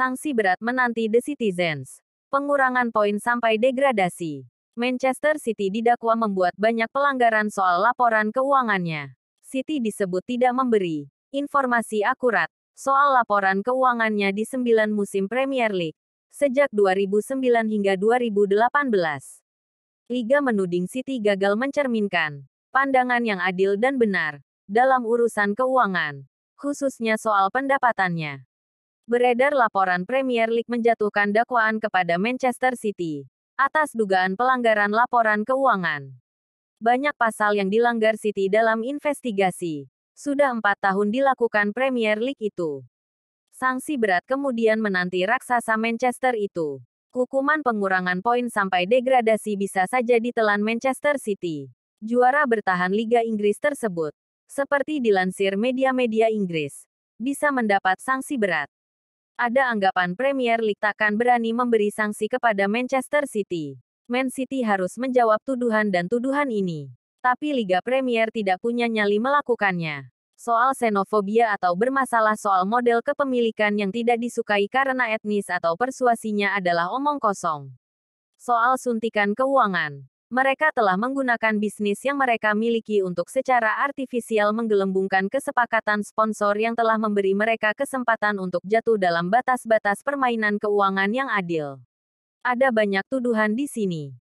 sanksi berat menanti The Citizens. Pengurangan poin sampai degradasi. Manchester City didakwa membuat banyak pelanggaran soal laporan keuangannya. City disebut tidak memberi informasi akurat soal laporan keuangannya di 9 musim Premier League sejak 2009 hingga 2018. Liga menuding City gagal mencerminkan pandangan yang adil dan benar dalam urusan keuangan, khususnya soal pendapatannya beredar laporan Premier League menjatuhkan dakwaan kepada Manchester City atas dugaan pelanggaran laporan keuangan. Banyak pasal yang dilanggar City dalam investigasi. Sudah empat tahun dilakukan Premier League itu. Sanksi berat kemudian menanti raksasa Manchester itu. Hukuman pengurangan poin sampai degradasi bisa saja ditelan Manchester City. Juara bertahan Liga Inggris tersebut, seperti dilansir media-media Inggris, bisa mendapat sanksi berat. Ada anggapan Premier League takkan berani memberi sanksi kepada Manchester City. Man City harus menjawab tuduhan dan tuduhan ini. Tapi Liga Premier tidak punya nyali melakukannya. Soal xenofobia atau bermasalah soal model kepemilikan yang tidak disukai karena etnis atau persuasinya adalah omong kosong. Soal suntikan keuangan, mereka telah menggunakan bisnis yang mereka miliki untuk secara artifisial menggelembungkan kesepakatan sponsor yang telah memberi mereka kesempatan untuk jatuh dalam batas-batas permainan keuangan yang adil. Ada banyak tuduhan di sini.